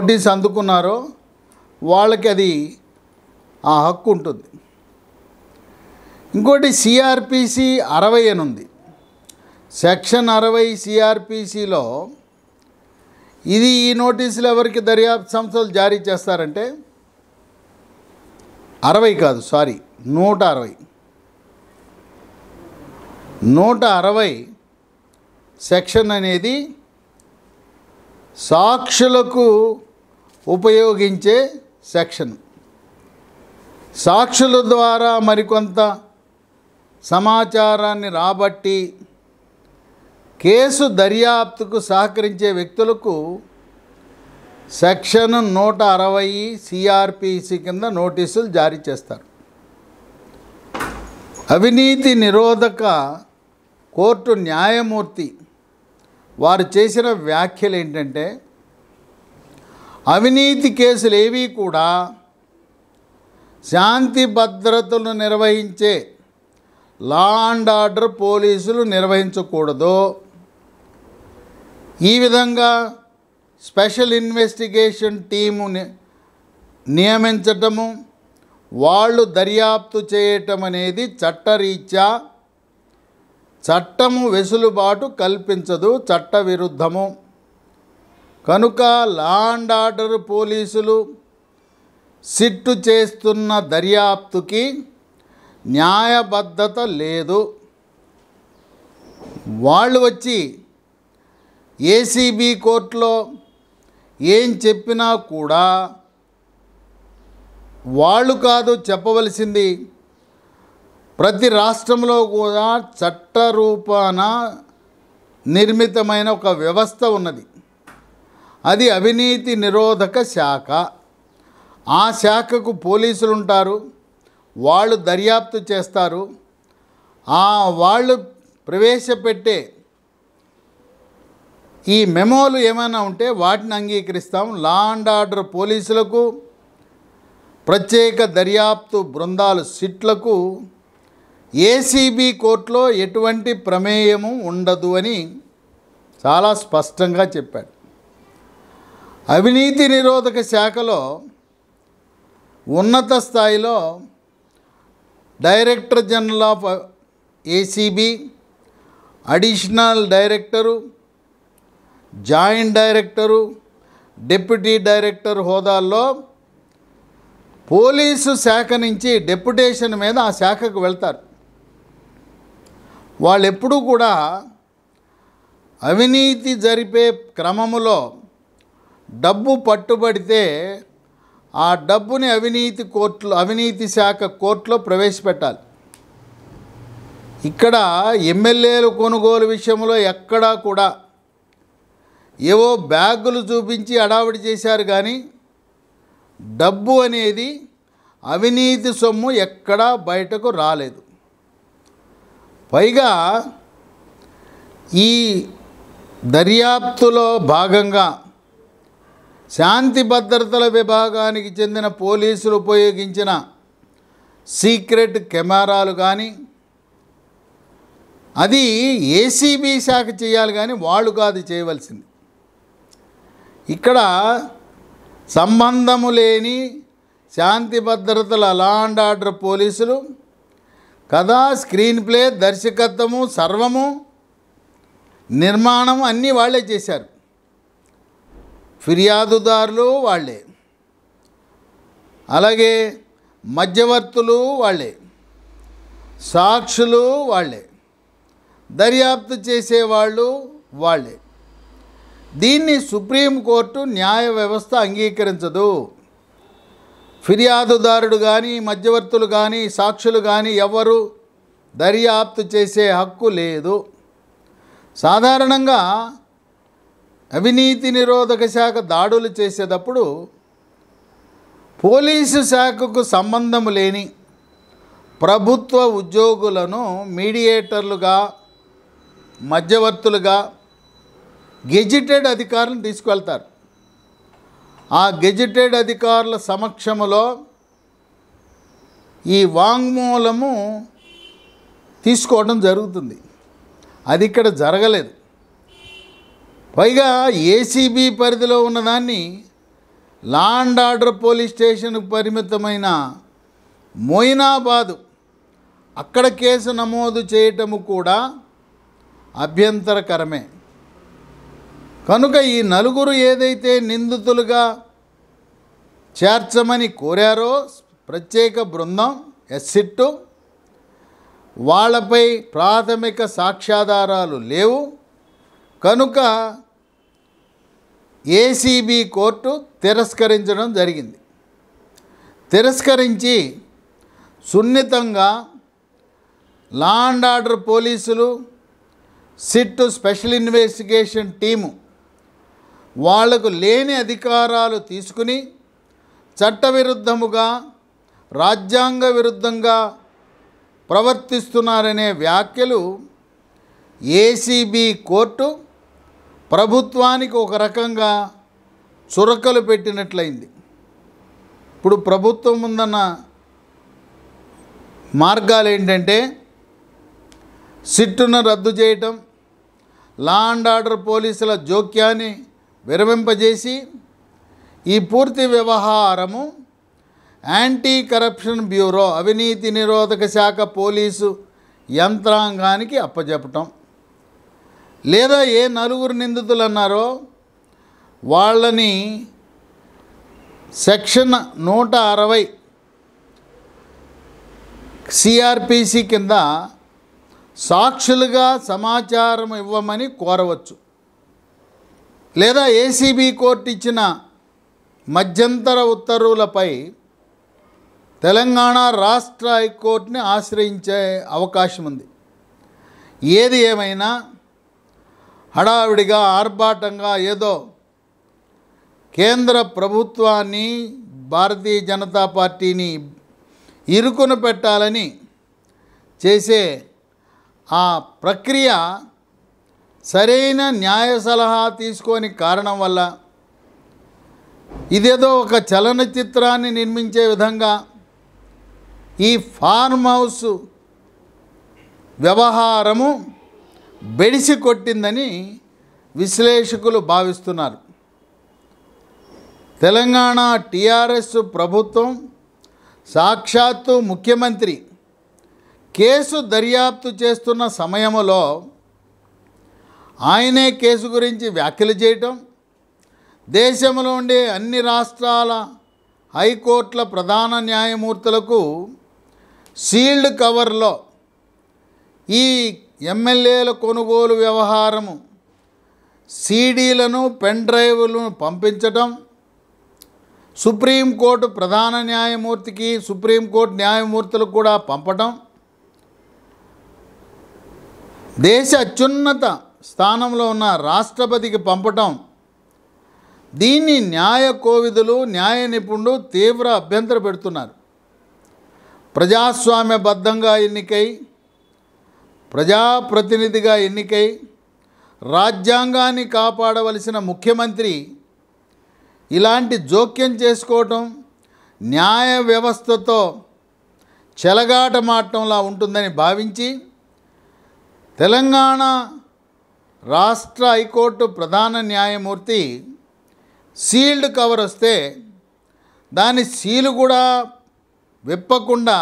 notice అందుకున్నారో వాళ్ళకి అది ఆ హక్కు ఉంటుంది ఇంకోటి సిఆర్పిసి అరవై అని ఉంది సెక్షన్ అరవై సిఆర్పిసిలో ఇది ఈ నోటీసులు ఎవరికి దర్యాప్తు సంస్థలు జారీ చేస్తారంటే అరవై కాదు సారీ నూట అరవై నూట అరవై సెక్షన్ అనేది సాక్షులకు ఉపయోగించే సెక్షన్ సాక్షుల ద్వారా మరికొంత సమాచారాన్ని రాబట్టి కేసు దర్యాప్తుకు సహకరించే వ్యక్తులకు సెక్షన్ నూట అరవై సిఆర్పిసి కింద నోటీసులు జారీ చేస్తారు అవినీతి నిరోధక కోర్టు న్యాయమూర్తి వారు చేసిన వ్యాఖ్యలు ఏంటంటే అవినీతి కేసులు ఏవి కూడా శాంతి భద్రతలు నిర్వహించే లా అండ్ ఆర్డర్ పోలీసులు నిర్వహించకూడదు ఈ విధంగా స్పెషల్ ఇన్వెస్టిగేషన్ టీము నియమించటము వాళ్ళు దర్యాప్తు చేయటం అనేది చట్టరీత్యా చట్టము వెసులుబాటు కల్పించదు చట్ట విరుద్ధము కనుక లాండ్ ఆర్డర్ పోలీసులు సిట్టు చేస్తున్న దర్యాప్తుకి న్యాయబద్ధత లేదు వాళ్ళు వచ్చి ఏసీబీ కోర్టులో ఏం చెప్పినా కూడా వాళ్ళు కాదు చెప్పవలసింది ప్రతి రాష్ట్రంలో కూడా చట్టరూపాన నిర్మితమైన ఒక వ్యవస్థ ఉన్నది అది అవినీతి నిరోధక శాఖ ఆ శాఖకు పోలీసులు ఉంటారు వాళ్ళు దర్యాప్తు చేస్తారు ఆ వాళ్ళు ప్రవేశపెట్టే ఈ మెమోలు ఏమైనా ఉంటే వాటిని అంగీకరిస్తాం లా అండ్ ఆర్డర్ పోలీసులకు ప్రత్యేక దర్యాప్తు బృందాలు సిట్లకు ఏసీబీ కోర్టులో ఎటువంటి ప్రమేయము ఉండదు అని చాలా స్పష్టంగా చెప్పాడు అవినీతి నిరోధక శాఖలో ఉన్నత స్థాయిలో director general of ACB additional director joint director deputy director హోదాల్లో పోలీసు శాఖ నుంచి డెప్యుటేషన్ మీద ఆ శాఖకు వెళ్తారు వాళ్ళు ఎప్పుడూ కూడా అవినీతి జరిపే క్రమములో డబ్బు పట్టుబడితే ఆ డబ్బుని అవినీతి కోర్టులో అవినీతి శాఖ కోర్టులో ప్రవేశపెట్టాలి ఇక్కడ ఎమ్మెల్యేలు కొనుగోలు విషయంలో ఎక్కడా కూడా ఏవో బ్యాగులు చూపించి అడావిడి చేశారు కానీ డబ్బు అనేది అవినీతి సొమ్ము ఎక్కడా బయటకు రాలేదు పైగా ఈ దర్యాప్తులో భాగంగా శాంతి భద్రతల విభాగానికి చెందిన పోలీసులు ఉపయోగించిన సీక్రెట్ కెమెరాలు కానీ అది ఏసీబీ శాఖ చేయాలి కానీ వాళ్ళు కాదు చేయవలసింది ఇక్కడ సంబంధము లేని శాంతి భద్రతల లా అండ్ ఆర్డర్ పోలీసులు కథ స్క్రీన్ ప్లే దర్శకత్వము సర్వము నిర్మాణం అన్నీ వాళ్ళే చేశారు ఫిర్యాదుదారులు వాళ్ళే అలాగే మధ్యవర్తులు వాళ్ళే సాక్షులు వాళ్ళే దర్యాప్తు చేసేవాళ్ళు వాళ్ళే దీన్ని సుప్రీంకోర్టు న్యాయ వ్యవస్థ అంగీకరించదు ఫిర్యాదుదారుడు కానీ మధ్యవర్తులు కానీ సాక్షులు కానీ ఎవరు దర్యాప్తు చేసే హక్కు లేదు సాధారణంగా అవినీతి నిరోధక శాఖ దాడులు చేసేటప్పుడు పోలీసు శాఖకు సంబంధం లేని ప్రభుత్వ ఉద్యోగులను మీడియేటర్లుగా మధ్యవర్తులుగా గెజిటెడ్ అధికారులను తీసుకువెళ్తారు ఆ గెజిటెడ్ అధికారుల సమక్షములో ఈ వాంగ్మూలము తీసుకోవడం జరుగుతుంది అది ఇక్కడ జరగలేదు పైగా ఏసీబీ పరిధిలో ఉన్నదాన్ని law and order police station పరిమితమైన మొయినాబాదు అక్కడ కేసు నమోదు చేయటము కూడా అభ్యంతరకరమే కనుక ఈ నలుగురు ఏదైతే నిందితులుగా చేర్చమని కోరారో ప్రత్యేక బృందం ఎస్సిట్టు వాళ్ళపై ప్రాథమిక సాక్ష్యాధారాలు లేవు కనుక ఏసీబీ కోర్టు తిరస్కరించడం జరిగింది తిరస్కరించి సున్నితంగా లాండ్ ఆర్డర్ పోలీసులు సిట్టు స్పెషల్ ఇన్వెస్టిగేషన్ టీము వాళ్లకు లేని అధికారాలు తీసుకుని చట్టవిరుద్ధముగా రాజ్యాంగ విరుద్ధంగా ప్రవర్తిస్తున్నారనే వ్యాఖ్యలు ఏసీబీ కోర్టు ప్రభుత్వానికి ఒక రకంగా చురకలు పెట్టినట్లయింది ఇప్పుడు ప్రభుత్వం ఉందన్న మార్గాలు ఏంటంటే సిట్టును రద్దు చేయటం లా అండ్ ఆర్డర్ పోలీసుల జోక్యాన్ని విరమింపజేసి ఈ పూర్తి వ్యవహారము యాంటీ కరప్షన్ బ్యూరో అవినీతి నిరోధక శాఖ పోలీసు యంత్రాంగానికి అప్పజెప్పటం లేదా ఏ నలుగురు నిందితులు అన్నారో వాళ్ళని సెక్షన్ నూట అరవై సిఆర్పిసి కింద సాక్షులుగా సమాచారం ఇవ్వమని కోరవచ్చు లేదా ఏసీబీ కోర్టు ఇచ్చిన మధ్యంతర ఉత్తర్వులపై తెలంగాణ రాష్ట్ర హైకోర్టుని ఆశ్రయించే అవకాశం ఉంది ఏది ఏమైనా హడావిడిగా ఆర్భాటంగా ఏదో కేంద్ర ప్రభుత్వాన్ని భారతీయ జనతా పార్టీని ఇరుకున పెట్టాలని చేసే ఆ ప్రక్రియ సరైన న్యాయ సలహా తీసుకోని కారణం వల్ల ఇదేదో ఒక చలనచిత్రాన్ని నిర్మించే విధంగా ఈ ఫార్మ్ హౌస్ వ్యవహారము బెడిసి కొట్టిందని విశ్లేషకులు భావిస్తున్నారు తెలంగాణ టీఆర్ఎస్ ప్రభుత్వం సాక్షాత్తు ముఖ్యమంత్రి కేసు దర్యాప్తు చేస్తున్న సమయంలో ఆయనే కేసు గురించి వ్యాఖ్యలు చేయటం దేశంలో ఉండే అన్ని రాష్ట్రాల హైకోర్టుల ప్రధాన న్యాయమూర్తులకు సీల్డ్ కవర్లో ఈ ఎమ్మెల్యేల కొనుగోలు వ్యవహారము సీడీలను పెన్ డ్రైవ్లను పంపించటం సుప్రీంకోర్టు ప్రధాన న్యాయమూర్తికి సుప్రీంకోర్టు న్యాయమూర్తులకు కూడా పంపటం దేశ అత్యున్నత స్థానంలో ఉన్న రాష్ట్రపతికి పంపటం దీన్ని న్యాయ కోవిదులు న్యాయ నిపుణులు తీవ్ర అభ్యంతర పెడుతున్నారు ప్రజాస్వామ్యబద్ధంగా ఎన్నికై ప్రజాప్రతినిధిగా ఎన్నికై రాజ్యాంగాన్ని కాపాడవలసిన ముఖ్యమంత్రి ఇలాంటి జోక్యం చేసుకోవటం న్యాయ వ్యవస్థతో చెలగాట మాటంలా ఉంటుందని భావించి తెలంగాణ రాష్ట్ర హైకోర్టు ప్రధాన న్యాయమూర్తి సీల్డ్ కవర్ వస్తే దాని సీలు కూడా విప్పకుండా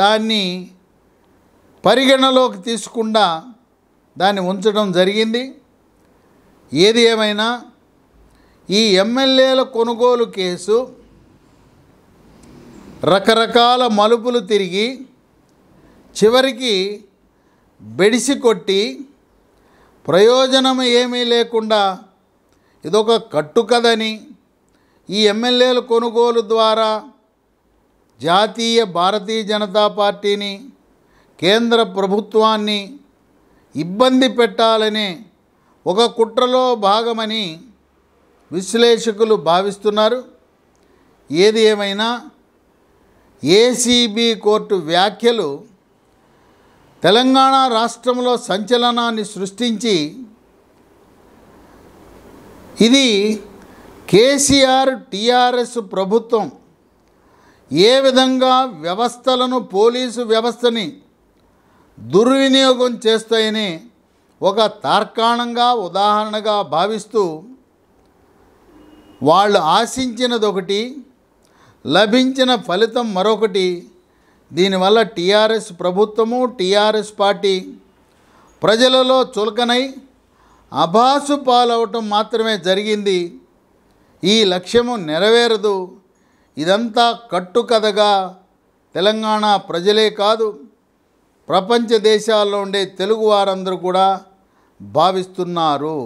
దాన్ని పరిగణలోకి తీసుకుండా దాన్ని ఉంచడం జరిగింది ఏది ఏమైనా ఈ ఎమ్మెల్యేల కొనుగోలు కేసు రకరకాల మలుపులు తిరిగి చివరికి బెడిసి కొట్టి ప్రయోజనం ఏమీ లేకుండా ఇదొక కట్టుకదని ఈ ఎమ్మెల్యేల కొనుగోలు ద్వారా జాతీయ భారతీయ జనతా పార్టీని కేంద్ర ప్రభుత్వాన్ని ఇబ్బంది పెట్టాలనే ఒక కుట్రలో భాగమని విశ్లేషకులు భావిస్తున్నారు ఏది ఏమైనా ఏసీబీ కోర్టు వ్యాఖ్యలు తెలంగాణ రాష్ట్రంలో సంచలనాన్ని సృష్టించి ఇది కేసీఆర్ టీఆర్ఎస్ ప్రభుత్వం ఏ విధంగా వ్యవస్థలను పోలీసు వ్యవస్థని దుర్వినియోగం చేస్తాయని ఒక తార్కాణంగా ఉదాహరణగా భావిస్తూ వాళ్ళు ఆశించినదొకటి లభించిన ఫలితం మరొకటి దీనివల్ల టీఆర్ఎస్ ప్రభుత్వము టీఆర్ఎస్ పార్టీ ప్రజలలో చులకనై అభాసు పాలవటం మాత్రమే జరిగింది ఈ లక్ష్యము నెరవేరదు ఇదంతా కట్టుకథగా తెలంగాణ ప్రజలే కాదు ప్రపంచ దేశాల్లో ఉండే తెలుగు వారందరూ కూడా భావిస్తున్నారు